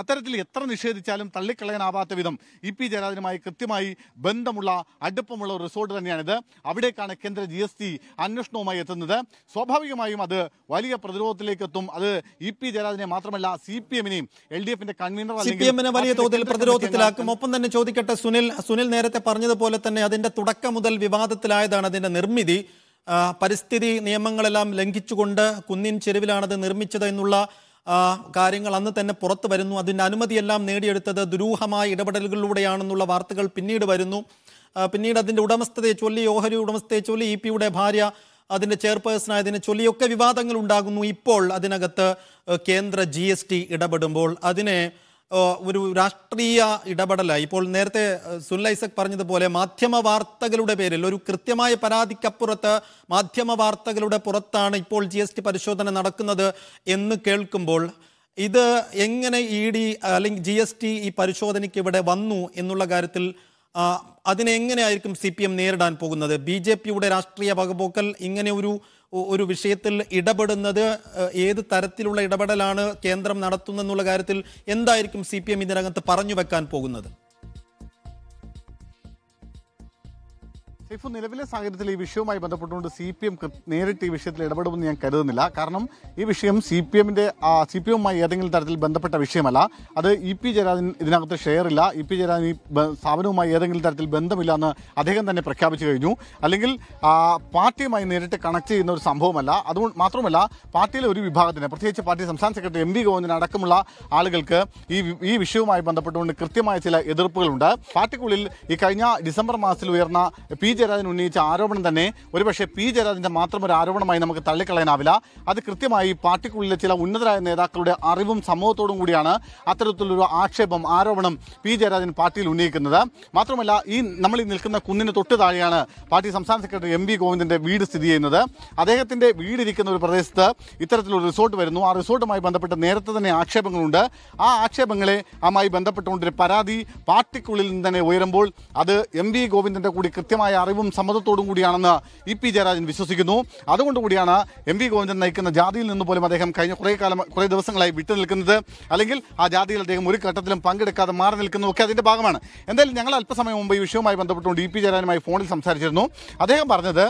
അത്തരത്തിൽ എത്ര നിഷേധിച്ചാലും തള്ളിക്കളയാനാവാത്ത വിധം ഇ പി ജയരാജനുമായി കൃത്യമായി ബന്ധമുള്ള അടുപ്പമുള്ള ഒരു റിസോർട്ട് തന്നെയാണിത് അവിടേക്കാണ് കേന്ദ്ര ജി എസ് ടി അന്വേഷണവുമായി എത്തുന്നത് സ്വാഭാവികമായും അത് വലിയ പ്രതിരോധത്തിലേക്ക് എത്തും അത് ഇ പി ജയരാജനെ മാത്രമല്ല സി പി എമ്മിനെയും എൽ ഡി എഫിന്റെ കൺവീനർ വലിയ തോതിൽ പ്രതിരോധത്തിലാക്കും ഒപ്പം തന്നെ ചോദിക്കട്ടെ സുനിൽ സുനിൽ നേരത്തെ പറഞ്ഞതുപോലെ തന്നെ അതിന്റെ തുടക്കം മുതൽ വിവാദത്തിലായതാണ് അതിന്റെ നിർമ്മിതി പരിസ്ഥിതി നിയമങ്ങളെല്ലാം ലംഘിച്ചുകൊണ്ട് കുന്നിൻ ചെരുവിലാണത് നിർമ്മിച്ചത് എന്നുള്ള കാര്യങ്ങൾ അന്ന് തന്നെ പുറത്തു വരുന്നു അതിൻ്റെ അനുമതിയെല്ലാം നേടിയെടുത്തത് ദുരൂഹമായ ഇടപെടലുകളിലൂടെയാണെന്നുള്ള വാർത്തകൾ പിന്നീട് വരുന്നു പിന്നീട് അതിൻ്റെ ഉടമസ്ഥതയെ ചൊല്ലി ഓഹരി ഉടമസ്ഥയെ ചൊല്ലി ഇ പിയുടെ ഭാര്യ അതിൻ്റെ ചെയർപേഴ്സണായതിനെ ചൊല്ലിയൊക്കെ വിവാദങ്ങൾ ഉണ്ടാകുന്നു ഇപ്പോൾ അതിനകത്ത് കേന്ദ്ര ജി ഇടപെടുമ്പോൾ അതിനെ ഒരു രാഷ്ട്രീയ ഇടപെടലായി ഇപ്പോൾ നേരത്തെ സുനിൽ ഐസക് പറഞ്ഞതുപോലെ മാധ്യമ വാർത്തകളുടെ പേരിൽ ഒരു കൃത്യമായ പരാതിക്കപ്പുറത്ത് മാധ്യമ വാർത്തകളുടെ പുറത്താണ് ഇപ്പോൾ ജി എസ് ടി പരിശോധന നടക്കുന്നത് എന്ന് കേൾക്കുമ്പോൾ ഇത് എങ്ങനെ ഇ ഡി അല്ലെങ്കിൽ ജി എസ് ടി ഈ പരിശോധനയ്ക്ക് ഇവിടെ വന്നു എന്നുള്ള കാര്യത്തിൽ അതിനെ സി പി എം നേരിടാൻ പോകുന്നത് ബി ജെ പിയുടെ രാഷ്ട്രീയ വകപോക്കൽ ഇങ്ങനെ ഒരു ഒരു വിഷയത്തിൽ ഇടപെടുന്നത് ഏത് തരത്തിലുള്ള ഇടപെടലാണ് കേന്ദ്രം നടത്തുന്നെന്നുള്ള കാര്യത്തിൽ എന്തായിരിക്കും സി പി എം ഇതിനകത്ത് പറഞ്ഞു വെക്കാൻ പോകുന്നത് ഇപ്പോൾ നിലവിലെ സാഹചര്യത്തിൽ ഈ വിഷയവുമായി ബന്ധപ്പെട്ടുകൊണ്ട് സി പി എം നേരിട്ട് ഈ വിഷയത്തിൽ ഇടപെടുമെന്ന് ഞാൻ കരുതുന്നില്ല കാരണം ഈ വിഷയം സി പി എമ്മിൻ്റെ സി പി എമ്മുമായി ഏതെങ്കിലും തരത്തിൽ ബന്ധപ്പെട്ട വിഷയമല്ല അത് ഇ e പി ജയരാജൻ ഇതിനകത്ത് ഷെയറില്ല ഇ പി ജയരാജൻ ഈ സ്ഥാപനവുമായി ഏതെങ്കിലും തരത്തിൽ ബന്ധമില്ല എന്ന് അദ്ദേഹം തന്നെ പ്രഖ്യാപിച്ചു കഴിഞ്ഞു അല്ലെങ്കിൽ പാർട്ടിയുമായി നേരിട്ട് കണക്ട് ചെയ്യുന്ന ഒരു സംഭവമല്ല അതുകൊണ്ട് മാത്രമല്ല പാർട്ടിയിലെ ഒരു വിഭാഗത്തിന് പ്രത്യേകിച്ച് പാർട്ടി സംസ്ഥാന സെക്രട്ടറി എം വി ഗോവിന്ദൻ അടക്കമുള്ള ആളുകൾക്ക് ഈ ഈ വിഷയവുമായി ബന്ധപ്പെട്ടുകൊണ്ട് കൃത്യമായ ചില എതിർപ്പുകളുണ്ട് പാർട്ടിക്കുള്ളിൽ ഈ കഴിഞ്ഞ ഡിസംബർ മാസത്തിൽ ഉയർന്ന പി ജയരാജൻ ഉന്നയിച്ച ആരോപണം തന്നെ ഒരുപക്ഷെ പി ജയരാജന്റെ മാത്രം ഒരു ആരോപണമായി നമുക്ക് തള്ളിക്കളയാനാവില്ല അത് കൃത്യമായി പാർട്ടിക്കുള്ളിലെ ചില ഉന്നതരായ നേതാക്കളുടെ അറിവും സമൂഹത്തോടും കൂടിയാണ് അത്തരത്തിലൊരു ആക്ഷേപം ആരോപണം പി ജയരാജൻ പാർട്ടിയിൽ ഉന്നയിക്കുന്നത് മാത്രമല്ല ഈ നമ്മൾ ഈ നിൽക്കുന്ന കുന്നിന് തൊട്ട് താഴെയാണ് പാർട്ടി സംസ്ഥാന സെക്രട്ടറി എം വി ഗോവിന്ദന്റെ വീട് സ്ഥിതി ചെയ്യുന്നത് അദ്ദേഹത്തിന്റെ വീടിരിക്കുന്ന ഒരു പ്രദേശത്ത് ഇത്തരത്തിലൊരു റിസോർട്ട് വരുന്നു ആ റിസോർട്ടുമായി ബന്ധപ്പെട്ട് നേരത്തെ തന്നെ ആക്ഷേപങ്ങളുണ്ട് ആ ആക്ഷേപങ്ങളെ ആമായി ബന്ധപ്പെട്ടുകൊണ്ടൊരു പരാതി പാർട്ടിക്കുള്ളിൽ നിന്ന് തന്നെ ഉയരുമ്പോൾ അത് എം വി ഗോവിന്ദന്റെ കൂടി കൃത്യമായ അറിവ് അറിവും സമ്മതത്തോടും കൂടിയാണെന്ന് ഇ പി ജയരാജൻ വിശ്വസിക്കുന്നു അതുകൊണ്ടുകൂടിയാണ് എം വി ഗോവിന്ദൻ നയിക്കുന്ന ജാതിയിൽ നിന്ന് പോലും അദ്ദേഹം കഴിഞ്ഞ കുറേ കാലം കുറേ ദിവസങ്ങളായി വിട്ടു നിൽക്കുന്നത് അല്ലെങ്കിൽ ആ ജാതിയിൽ അദ്ദേഹം ഒരു ഘട്ടത്തിലും പങ്കെടുക്കാതെ മാറി നിൽക്കുന്നു ഒക്കെ അതിൻ്റെ ഭാഗമാണ് എന്തായാലും ഞങ്ങൾ അല്പസമയം മുമ്പ് ഈ വിഷയവുമായി ബന്ധപ്പെട്ടുകൊണ്ട് ഇ പി ജയരാജനുമായി ഫോണിൽ സംസാരിച്ചിരുന്നു അദ്ദേഹം പറഞ്ഞത്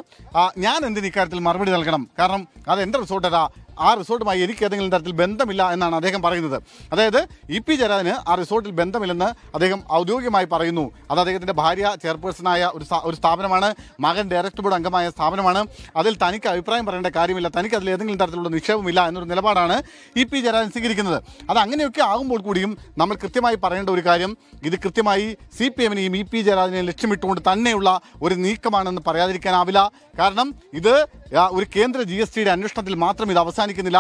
ഞാൻ എന്തിന് ഇക്കാര്യത്തിൽ മറുപടി നൽകണം കാരണം അത് എൻ്റെ റിസോർട്ടല്ല ആ റിസോർട്ടുമായി എനിക്ക് ഏതെങ്കിലും തരത്തിൽ ബന്ധമില്ല എന്നാണ് അദ്ദേഹം പറയുന്നത് അതായത് ഇ പി ജയരാജന് ആ റിസോർട്ടിൽ ബന്ധമില്ലെന്ന് അദ്ദേഹം ഔദ്യോഗികമായി പറയുന്നു അത് അദ്ദേഹത്തിൻ്റെ ഭാര്യ ചെയർപേഴ്സണായ ഒരു ഒരു സ്ഥാപനമാണ് മകൻ ഡയറക്ടർ ബോർഡ് അംഗമായ സ്ഥാപനമാണ് അതിൽ തനിക്ക് അഭിപ്രായം പറയേണ്ട കാര്യമില്ല തനിക്ക് അതിൽ ഏതെങ്കിലും തരത്തിലുള്ള നിക്ഷേപമില്ല എന്നൊരു നിലപാടാണ് ഇ പി ജയരാജൻ സ്വീകരിക്കുന്നത് അത് അങ്ങനെയൊക്കെ ആകുമ്പോൾ കൂടിയും നമ്മൾ കൃത്യമായി പറയേണ്ട ഒരു കാര്യം ഇത് കൃത്യമായി സി പി എമ്മിനെയും ഇ പി ജയരാജനെയും ലക്ഷ്യമിട്ടുകൊണ്ട് തന്നെയുള്ള ഒരു നീക്കമാണെന്ന് പറയാതിരിക്കാനാവില്ല കാരണം ഇത് ഒരു കേന്ദ്ര ജി എസ് ടിയുടെ അന്വേഷണത്തിൽ മാത്രം ഇത് അവസാനം അവസാനിക്കുന്നില്ല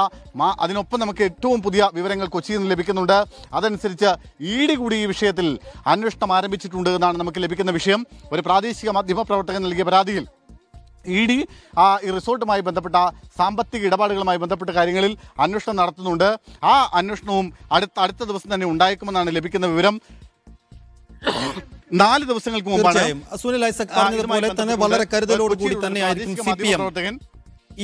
അതിനൊപ്പം നമുക്ക് ഏറ്റവും പുതിയ വിവരങ്ങൾ കൊച്ചിയിൽ നിന്ന് ലഭിക്കുന്നുണ്ട് അതനുസരിച്ച് ഇ ഡി കൂടി ഈ വിഷയത്തിൽ അന്വേഷണം ആരംഭിച്ചിട്ടുണ്ട് എന്നാണ് നമുക്ക് ലഭിക്കുന്ന വിഷയം ഒരു പ്രാദേശിക മാധ്യമ പ്രവർത്തകൻ നൽകിയ പരാതിയിൽ ഇ ഡി ആ ഈ റിസോർട്ടുമായി ബന്ധപ്പെട്ട സാമ്പത്തിക ഇടപാടുകളുമായി ബന്ധപ്പെട്ട കാര്യങ്ങളിൽ അന്വേഷണം നടത്തുന്നുണ്ട് ആ അന്വേഷണവും അടുത്ത അടുത്ത ദിവസം തന്നെ ഉണ്ടായേക്കുമെന്നാണ് ലഭിക്കുന്ന വിവരം നാല് ദിവസങ്ങൾക്ക് മുമ്പാണ് സുനിൽ ഐസക് പറഞ്ഞതുപോലെ തന്നെ വളരെ കരുതലോടുകൂടി തന്നെയായിരിക്കും സി പി എം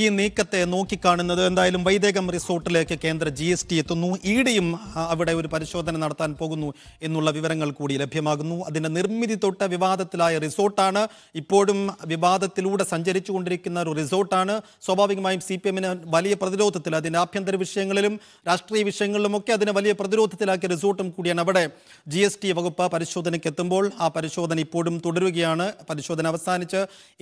ഈ നീക്കത്തെ നോക്കിക്കാണുന്നത് എന്തായാലും വൈദേകം റിസോർട്ടിലേക്ക് കേന്ദ്ര ജി എസ് ടി എത്തുന്നു ഇടിയും അവിടെ ഒരു പരിശോധന നടത്താൻ പോകുന്നു എന്നുള്ള വിവരങ്ങൾ കൂടി ലഭ്യമാകുന്നു അതിൻ്റെ നിർമ്മിതി തൊട്ട് വിവാദത്തിലായ റിസോർട്ടാണ് ഇപ്പോഴും വിവാദത്തിലൂടെ സഞ്ചരിച്ചു കൊണ്ടിരിക്കുന്ന ഒരു റിസോർട്ടാണ് സ്വാഭാവികമായും സി പി എമ്മിന് വലിയ പ്രതിരോധത്തിൽ അതിൻ്റെ ആഭ്യന്തര വിഷയങ്ങളിലും രാഷ്ട്രീയ വിഷയങ്ങളിലുമൊക്കെ അതിനെ വലിയ പ്രതിരോധത്തിലാക്കിയ റിസോർട്ടും കൂടിയാണ് അവിടെ ജി എസ് ടി വകുപ്പ് പരിശോധനയ്ക്ക് എത്തുമ്പോൾ ആ പരിശോധന ഇപ്പോഴും തുടരുകയാണ് പരിശോധന അവസാനിച്ച്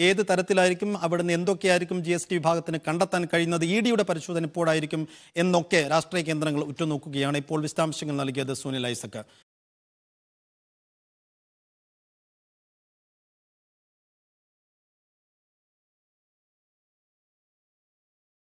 ഏത് തരത്തിലായിരിക്കും അവിടുന്ന് എന്തൊക്കെയായിരിക്കും ജി എസ് ടി വിഭാഗം വിഭാഗത്തിന് കണ്ടെത്താൻ കഴിയുന്നത് ഇ ഡിയുടെ പരിശോധന ഇപ്പോഴായിരിക്കും എന്നൊക്കെ രാഷ്ട്രീയ കേന്ദ്രങ്ങൾ ഉറ്റുനോക്കുകയാണ് ഇപ്പോൾ വിശദാംശങ്ങൾ നൽകിയത് സുനിൽ ഐസക്